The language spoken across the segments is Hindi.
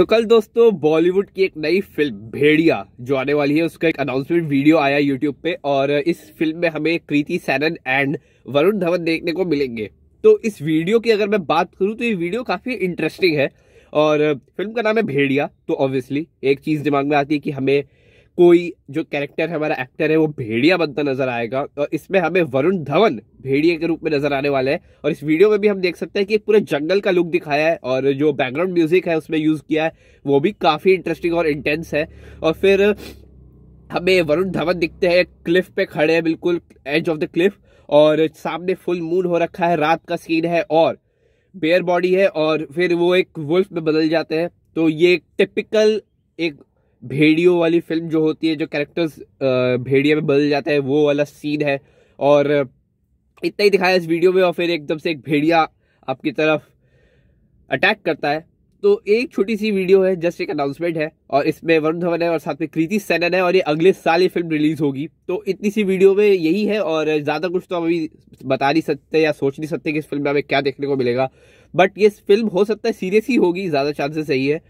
तो कल दोस्तों बॉलीवुड की एक नई फिल्म भेड़िया जो आने वाली है उसका एक अनाउंसमेंट वीडियो आया यूट्यूब पे और इस फिल्म में हमें कृति सैनन एंड वरुण धवन देखने को मिलेंगे तो इस वीडियो की अगर मैं बात करूं तो ये वीडियो काफ़ी इंटरेस्टिंग है और फिल्म का नाम है भेड़िया तो ऑब्वियसली एक चीज़ दिमाग में आती है कि हमें कोई जो कैरेक्टर है हमारा एक्टर है वो भेड़िया बनता नजर आएगा और इसमें हमें वरुण धवन भेड़िया के रूप में नजर आने वाले है और इस वीडियो में भी हम देख सकते हैं कि पूरे जंगल का लुक दिखाया है और जो बैकग्राउंड म्यूजिक है उसमें यूज किया है वो भी काफी इंटरेस्टिंग और इंटेंस है और फिर हमें वरुण धवन दिखते हैं क्लिफ पे खड़े हैं बिल्कुल एज ऑफ द क्लिफ और सामने फुल मून हो रखा है रात का सीन है और बेयर बॉडी है और फिर वो एक वुल्फ में बदल जाते हैं तो ये टिपिकल एक भेड़ियों वाली फिल्म जो होती है जो कैरेक्टर्स भेड़िया में बदल जाता है वो वाला सीन है और इतना ही दिखाया इस वीडियो में और फिर एकदम से एक भेड़िया आपकी तरफ अटैक करता है तो एक छोटी सी वीडियो है जस्ट एक अनाउंसमेंट है और इसमें वरुण धवन है और साथ में कृति सैनन है और ये अगले साल ये फिल्म रिलीज होगी तो इतनी सी वीडियो में यही है और ज़्यादा कुछ तो हम अभी बता नहीं सकते या सोच नहीं सकते कि इस फिल्म में हमें क्या देखने को मिलेगा बट ये फिल्म हो सकता है सीरियस ही होगी ज़्यादा चांसेस यही है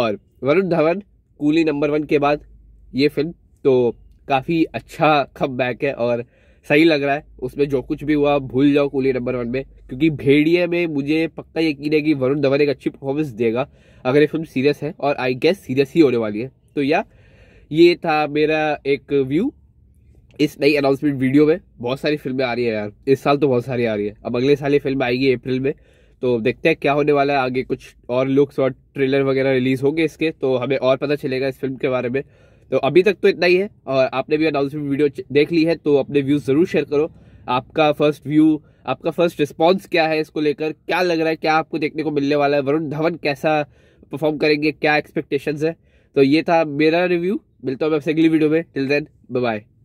और वरुण धवन कूली नंबर वन के बाद ये फिल्म तो काफ़ी अच्छा खब बैक है और सही लग रहा है उसमें जो कुछ भी हुआ भूल जाओ कूली नंबर वन में क्योंकि भेड़िए में मुझे पक्का यकीन है कि वरुण धवन एक अच्छी परफॉर्मेंस देगा अगर ये फिल्म सीरियस है और आई गेस सीरियस ही होने वाली है तो या ये था मेरा एक व्यू इस नई अनाउंसमेंट वीडियो में बहुत सारी फिल्में आ रही है यार इस साल तो बहुत सारी आ रही है अब अगले साल ये फिल्म आएगी अप्रैल में तो देखते हैं क्या होने वाला है आगे कुछ और लुक्स और ट्रेलर वगैरह रिलीज़ होंगे इसके तो हमें और पता चलेगा इस फिल्म के बारे में तो अभी तक तो इतना ही है और आपने भी अनाउंसमेंट वीडियो देख ली है तो अपने व्यूज़ ज़रूर शेयर करो आपका फर्स्ट व्यू आपका फर्स्ट रिस्पॉन्स क्या है इसको लेकर क्या लग रहा है क्या आपको देखने को मिलने वाला है वरुण धवन कैसा परफॉर्म करेंगे क्या एक्सपेक्टेशंस है तो ये था मेरा रिव्यू मिलता हूँ मैं आपसे अगली वीडियो में टिल देन बाय